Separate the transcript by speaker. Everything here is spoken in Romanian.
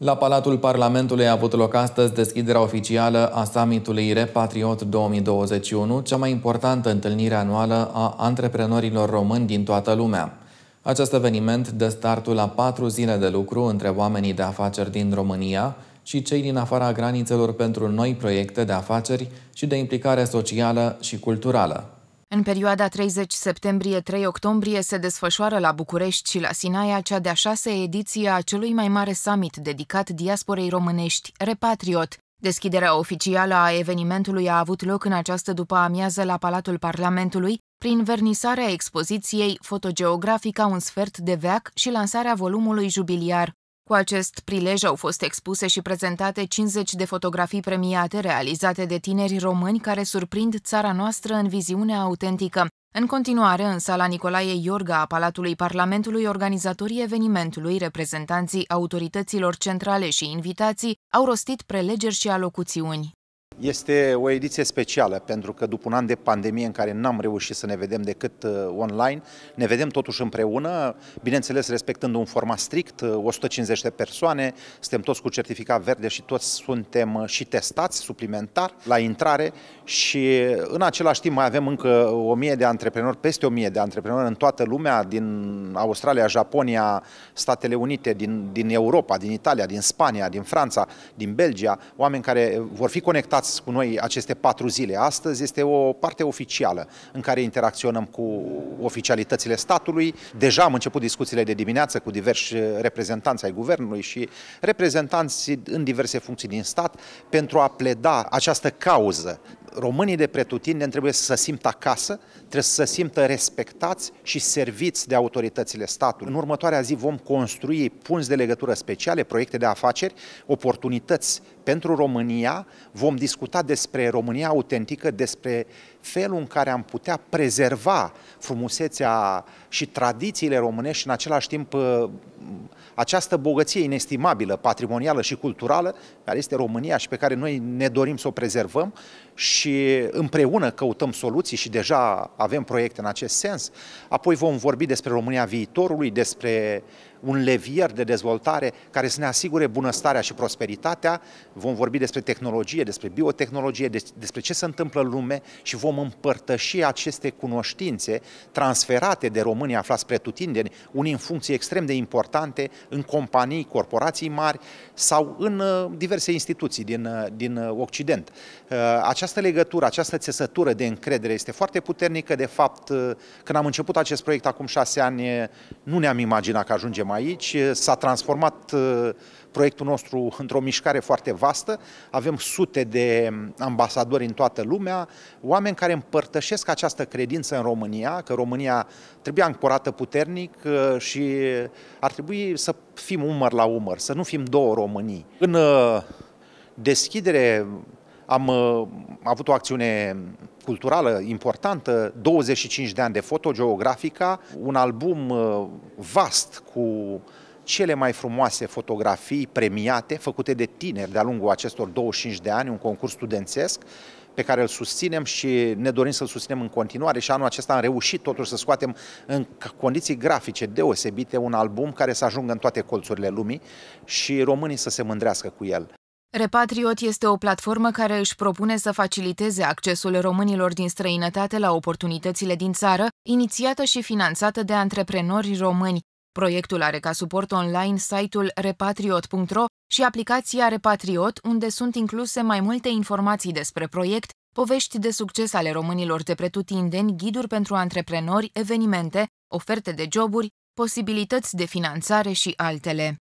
Speaker 1: La Palatul Parlamentului a avut loc astăzi deschiderea oficială a summitului Repatriot 2021, cea mai importantă întâlnire anuală a antreprenorilor români din toată lumea. Acest eveniment dă startul la patru zile de lucru între oamenii de afaceri din România și cei din afara granițelor pentru noi proiecte de afaceri și de implicare socială și culturală. În perioada 30 septembrie-3 octombrie se desfășoară la București și la Sinaia cea de-a șasea ediție a celui mai mare summit dedicat diasporei românești, Repatriot. Deschiderea oficială a evenimentului a avut loc în această după-amiază la Palatul Parlamentului, prin vernisarea expoziției fotogeografica Un sfert de veac și lansarea volumului jubiliar cu acest prilej au fost expuse și prezentate 50 de fotografii premiate realizate de tineri români care surprind țara noastră în viziunea autentică. În continuare, în sala Nicolae Iorga a Palatului Parlamentului, organizatorii evenimentului, reprezentanții autorităților centrale și invitații au rostit prelegeri și alocuțiuni.
Speaker 2: Este o ediție specială, pentru că după un an de pandemie în care n-am reușit să ne vedem decât uh, online, ne vedem totuși împreună, bineînțeles respectând un format strict, 150 uh, de persoane, suntem toți cu certificat verde și toți suntem uh, și testați suplimentar la intrare și în același timp mai avem încă 1000 de antreprenori, peste 1000 de antreprenori în toată lumea, din Australia, Japonia, Statele Unite, din, din Europa, din Italia, din Spania, din Franța, din Belgia, oameni care vor fi conectați continuați cu noi aceste patru zile. Astăzi este o parte oficială în care interacționăm cu oficialitățile statului. Deja am început discuțiile de dimineață cu diversi reprezentanți ai guvernului și reprezentanți în diverse funcții din stat pentru a pleda această cauză românii de pretutindeni trebuie să se simtă acasă, trebuie să se simtă respectați și serviți de autoritățile statului. În următoarea zi vom construi punți de legătură speciale, proiecte de afaceri, oportunități pentru România, vom discuta discuta despre România autentică, despre felul în care am putea prezerva frumusețea și tradițiile românești și în același timp uh, această bogăție inestimabilă, patrimonială și culturală, care este România și pe care noi ne dorim să o prezervăm și împreună căutăm soluții și deja avem proiecte în acest sens. Apoi vom vorbi despre România viitorului, despre un levier de dezvoltare care să ne asigure bunăstarea și prosperitatea. Vom vorbi despre tehnologie, despre biotehnologie, deci despre ce se întâmplă în lume și vom vom împărtăși aceste cunoștințe transferate de românii aflați pretutindeni, unii în funcții extrem de importante, în companii, corporații mari sau în uh, diverse instituții din, uh, din uh, Occident. Această legătură, această țesătură de încredere este foarte puternică. De fapt, când am început acest proiect acum șase ani, nu ne-am imaginat că ajungem aici. S-a transformat proiectul nostru într-o mișcare foarte vastă. Avem sute de mm, ambasadori în toată lumea, oameni care împărtășesc această credință în România, că România trebuie ancorată puternic uh, și ar trebui să fim umăr la umăr, să nu fim două Românii. În uh, deschidere am uh, avut o acțiune culturală importantă, 25 de ani de fotogeografica, un album vast cu cele mai frumoase fotografii premiate, făcute de tineri de-a lungul acestor 25 de ani, un concurs studențesc, pe care îl susținem și ne dorim să-l susținem în continuare și anul acesta am reușit totuși să scoatem în condiții grafice deosebite un album care să ajungă în toate colțurile lumii și românii să se mândrească cu el.
Speaker 1: Repatriot este o platformă care își propune să faciliteze accesul românilor din străinătate la oportunitățile din țară, inițiată și finanțată de antreprenori români. Proiectul are ca suport online site-ul repatriot.ro și aplicația Repatriot, unde sunt incluse mai multe informații despre proiect, povești de succes ale românilor de pretutindeni, ghiduri pentru antreprenori, evenimente, oferte de joburi, posibilități de finanțare și altele.